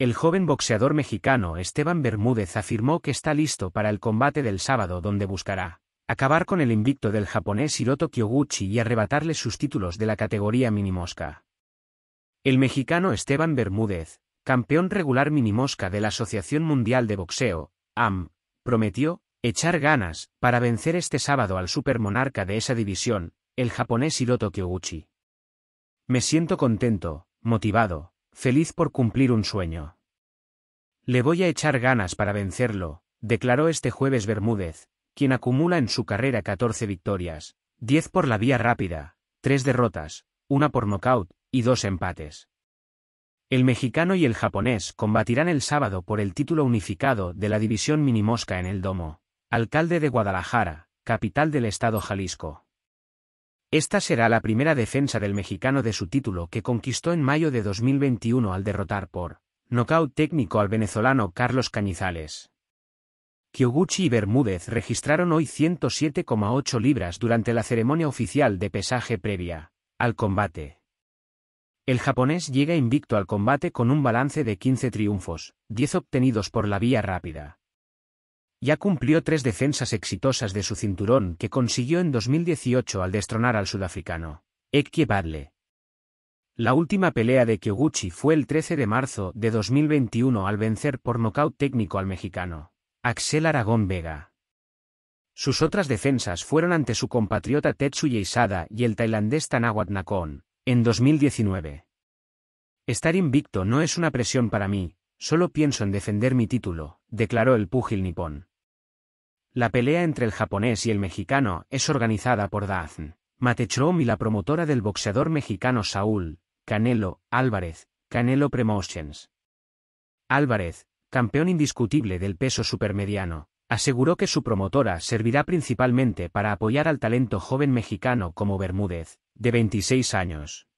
El joven boxeador mexicano Esteban Bermúdez afirmó que está listo para el combate del sábado donde buscará acabar con el invicto del japonés Hiroto Kyoguchi y arrebatarle sus títulos de la categoría minimosca. El mexicano Esteban Bermúdez, campeón regular minimosca de la Asociación Mundial de Boxeo, AM, prometió echar ganas para vencer este sábado al supermonarca de esa división, el japonés Hiroto Kyoguchi. Me siento contento, motivado, Feliz por cumplir un sueño. Le voy a echar ganas para vencerlo, declaró este jueves Bermúdez, quien acumula en su carrera 14 victorias, 10 por la vía rápida, 3 derrotas, una por nocaut y dos empates. El mexicano y el japonés combatirán el sábado por el título unificado de la división minimosca en el Domo, alcalde de Guadalajara, capital del estado Jalisco. Esta será la primera defensa del mexicano de su título que conquistó en mayo de 2021 al derrotar por nocaut técnico al venezolano Carlos Cañizales. Kyoguchi y Bermúdez registraron hoy 107,8 libras durante la ceremonia oficial de pesaje previa al combate. El japonés llega invicto al combate con un balance de 15 triunfos, 10 obtenidos por la vía rápida. Ya cumplió tres defensas exitosas de su cinturón que consiguió en 2018 al destronar al sudafricano, Ekkie Badle. La última pelea de Kyoguchi fue el 13 de marzo de 2021 al vencer por nocaut técnico al mexicano, Axel Aragón Vega. Sus otras defensas fueron ante su compatriota Tetsuya Isada y el tailandés Tanawat Nakhon, en 2019. Estar invicto no es una presión para mí, solo pienso en defender mi título, declaró el púgil nipón. La pelea entre el japonés y el mexicano es organizada por Dazn, Matechrom y la promotora del boxeador mexicano Saúl, Canelo, Álvarez, Canelo Promotions. Álvarez, campeón indiscutible del peso supermediano, aseguró que su promotora servirá principalmente para apoyar al talento joven mexicano como Bermúdez, de 26 años.